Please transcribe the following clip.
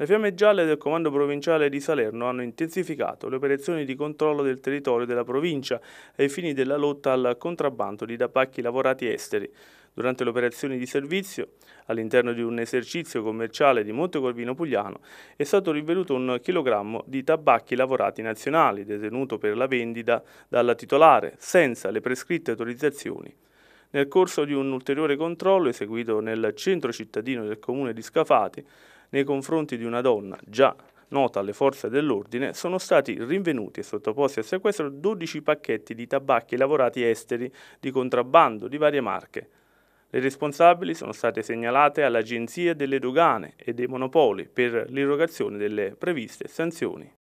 Le fiamme gialle del Comando Provinciale di Salerno hanno intensificato le operazioni di controllo del territorio della provincia ai fini della lotta al contrabbando di tabacchi lavorati esteri. Durante le operazioni di servizio, all'interno di un esercizio commerciale di Monte Corvino Pugliano, è stato riveduto un chilogrammo di tabacchi lavorati nazionali, detenuto per la vendita dalla titolare, senza le prescritte autorizzazioni. Nel corso di un ulteriore controllo eseguito nel centro cittadino del comune di Scafati, nei confronti di una donna già nota alle forze dell'ordine, sono stati rinvenuti e sottoposti a sequestro 12 pacchetti di tabacchi lavorati esteri di contrabbando di varie marche. Le responsabili sono state segnalate all'Agenzia delle Dogane e dei Monopoli per l'irrogazione delle previste sanzioni.